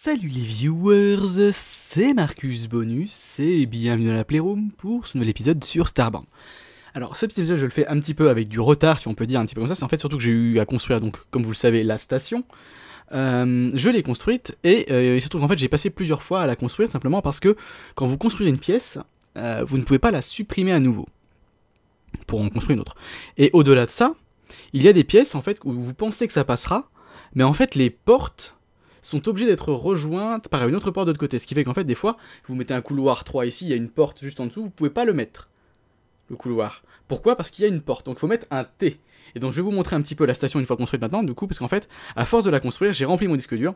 Salut les viewers, c'est Marcus Bonus et bienvenue à la Playroom pour ce nouvel épisode sur Starbound. Alors ce petit épisode je le fais un petit peu avec du retard si on peut dire un petit peu comme ça, c'est en fait surtout que j'ai eu à construire donc comme vous le savez la station. Euh, je l'ai construite et euh, se surtout qu'en fait j'ai passé plusieurs fois à la construire simplement parce que quand vous construisez une pièce, euh, vous ne pouvez pas la supprimer à nouveau pour en construire une autre. Et au-delà de ça, il y a des pièces en fait où vous pensez que ça passera, mais en fait les portes sont obligées d'être rejointes par une autre porte de l'autre côté. Ce qui fait qu'en fait, des fois, vous mettez un couloir 3 ici, il y a une porte juste en dessous, vous ne pouvez pas le mettre, le couloir. Pourquoi Parce qu'il y a une porte, donc il faut mettre un T. Et donc je vais vous montrer un petit peu la station une fois construite maintenant, du coup, parce qu'en fait, à force de la construire, j'ai rempli mon disque dur,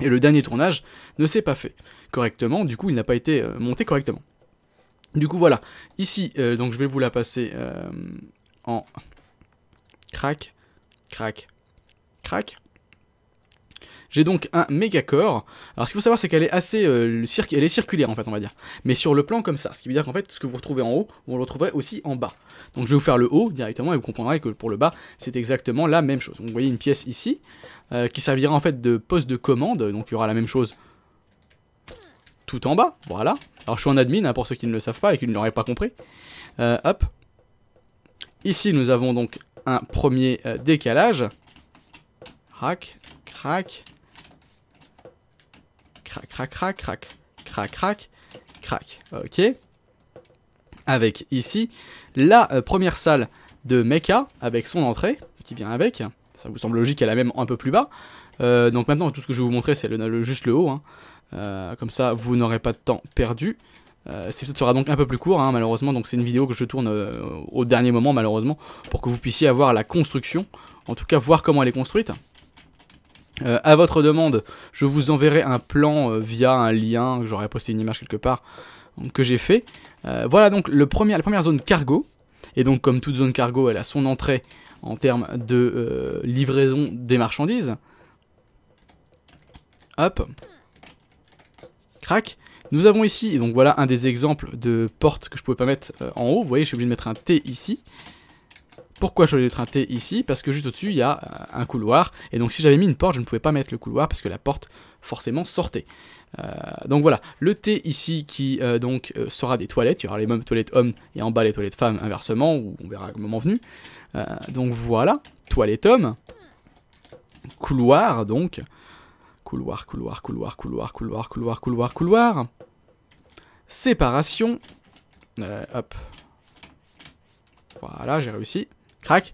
et le dernier tournage ne s'est pas fait correctement, du coup il n'a pas été euh, monté correctement. Du coup voilà, ici, euh, donc je vais vous la passer euh, en crac, crac, crac. J'ai donc un méga corps. Alors ce qu'il faut savoir c'est qu'elle est assez... Euh, elle est circulaire en fait on va dire. Mais sur le plan comme ça. Ce qui veut dire qu'en fait ce que vous retrouvez en haut, vous le retrouverez aussi en bas. Donc je vais vous faire le haut directement et vous comprendrez que pour le bas c'est exactement la même chose. vous voyez une pièce ici euh, qui servira en fait de poste de commande. Donc il y aura la même chose tout en bas. Voilà. Alors je suis en admin hein, pour ceux qui ne le savent pas et qui ne l'auraient pas compris. Euh, hop. Ici nous avons donc un premier décalage. Crac, crac. Crac, crac, crac, crac, crac, crac. Ok. Avec ici la euh, première salle de Mecha avec son entrée qui vient avec. Ça vous semble logique, elle est même un peu plus bas. Euh, donc maintenant, tout ce que je vais vous montrer, c'est le, juste le haut. Hein. Euh, comme ça, vous n'aurez pas de temps perdu. c'est peut sera donc un peu plus court, hein, malheureusement. Donc c'est une vidéo que je tourne au dernier moment, malheureusement, pour que vous puissiez avoir la construction. En tout cas, voir comment elle est construite. Euh, à votre demande, je vous enverrai un plan euh, via un lien, j'aurai posté une image quelque part, que j'ai fait. Euh, voilà donc la première zone cargo. Et donc comme toute zone cargo, elle a son entrée en termes de livraison des marchandises. Hop. Crac. Nous avons ici, donc voilà un des exemples de portes que je pouvais pas mettre en haut. Vous voyez, je suis obligé de mettre un T ici. Pourquoi je un T ici Parce que juste au-dessus, il y a euh, un couloir. Et donc si j'avais mis une porte, je ne pouvais pas mettre le couloir parce que la porte, forcément, sortait. Euh, donc voilà, le T ici qui euh, donc sera des toilettes, il y aura les mêmes toilettes hommes et en bas les toilettes femmes inversement, ou on verra au moment venu. donc voilà, toilette homme, couloir donc, couloir, couloir, couloir, couloir, couloir, couloir, couloir, couloir, séparation, hop, voilà j'ai réussi, Crac.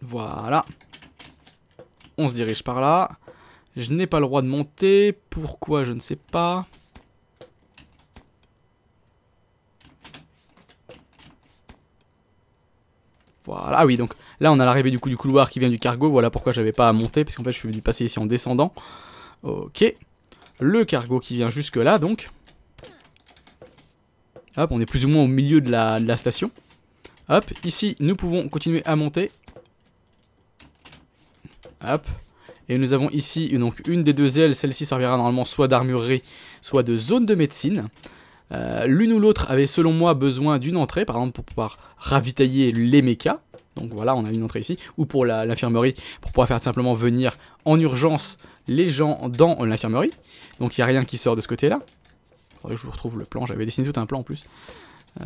Voilà. On se dirige par là. Je n'ai pas le droit de monter. Pourquoi Je ne sais pas. Voilà, ah oui, donc là on a l'arrivée du coup du couloir qui vient du cargo, voilà pourquoi j'avais pas à monter, parce qu'en fait je suis venu passer ici en descendant. Ok, le cargo qui vient jusque là donc. Hop, on est plus ou moins au milieu de la station. Hop, ici, nous pouvons continuer à monter. Hop. Et nous avons ici donc une des deux ailes. Celle-ci servira normalement soit d'armurerie, soit de zone de médecine. Euh, l'une ou l'autre avait selon moi besoin d'une entrée, par exemple pour pouvoir ravitailler les mechas. Donc voilà, on a une entrée ici. Ou pour l'infirmerie, pour pouvoir faire simplement venir en urgence les gens dans l'infirmerie. Donc il n'y a rien qui sort de ce côté-là. Je vous retrouve le plan, j'avais dessiné tout un plan en plus. Euh,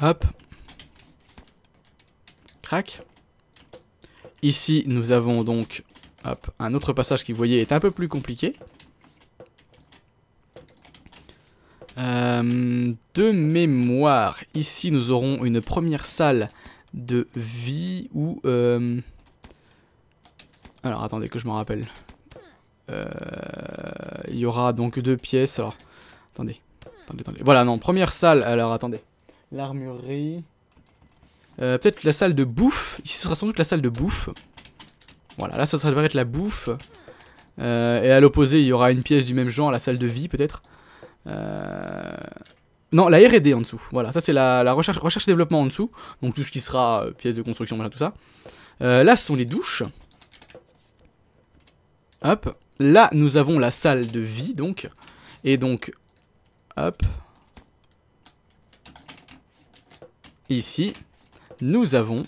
Hop. Crac. Ici, nous avons donc hop, un autre passage qui, vous voyez, est un peu plus compliqué. Euh, de mémoire, ici nous aurons une première salle de vie où... Euh, alors attendez que je me rappelle. Euh, il y aura donc deux pièces. Alors attendez. attendez, attendez. Voilà, non, première salle. Alors attendez. L'armurerie. Euh, peut-être la salle de bouffe. Ici, ce sera sans doute la salle de bouffe. Voilà, là, ça devrait être la bouffe. Euh, et à l'opposé, il y aura une pièce du même genre, la salle de vie, peut-être. Euh, non, la R&D en dessous. Voilà, ça c'est la, recherche, développement en dessous. Donc tout ce qui sera pièce de construction, tout ça. là, ce sont les douches. Hop. Là, nous avons la salle de vie, donc. Et donc, hop, ici, nous avons...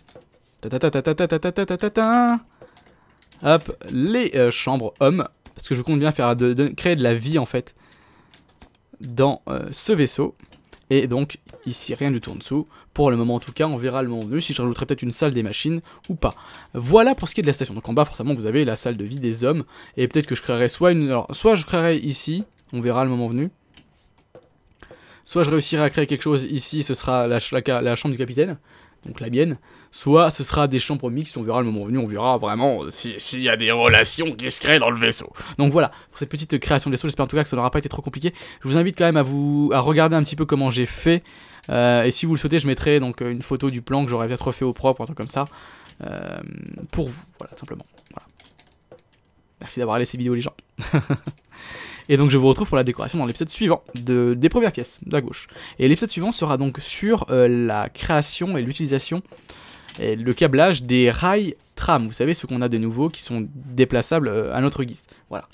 Hop, les chambres hommes. Parce que je compte bien faire créer de la vie, en fait, dans ce vaisseau. Et donc, ici, rien du tout dessous. Pour le moment, en tout cas, on verra le moment venu si je rajouterai peut-être une salle des machines ou pas. Voilà pour ce qui est de la station. Donc en bas, forcément, vous avez la salle de vie des hommes. Et peut-être que je créerai soit une... Alors, soit je créerai ici, on verra le moment venu soit je réussirai à créer quelque chose ici, ce sera la, chambre du capitaine, donc la mienne, soit ce sera des chambres mixtes, on verra le moment venu, on verra vraiment euh, s'il y a des relations qui se créent dans le vaisseau. Donc voilà, pour cette petite création de vaisseau, j'espère en tout cas que ça n'aura pas été trop compliqué. Je vous invite quand même à vous à regarder un petit peu comment j'ai fait, euh, et si vous le souhaitez, je mettrai donc euh, une photo du plan que j'aurais peut-être fait au propre, un truc comme ça, pour vous, voilà, simplement. Merci d'avoir laissé ces vidéos les gens. Et donc je vous retrouve pour la décoration dans l'épisode suivant, de, des premières pièces, d'à gauche. Et l'épisode suivant sera donc sur euh, la création et l'utilisation et le câblage des rails tram, vous savez, ceux qu'on a de nouveau qui sont déplaçables euh, à notre guise. Voilà.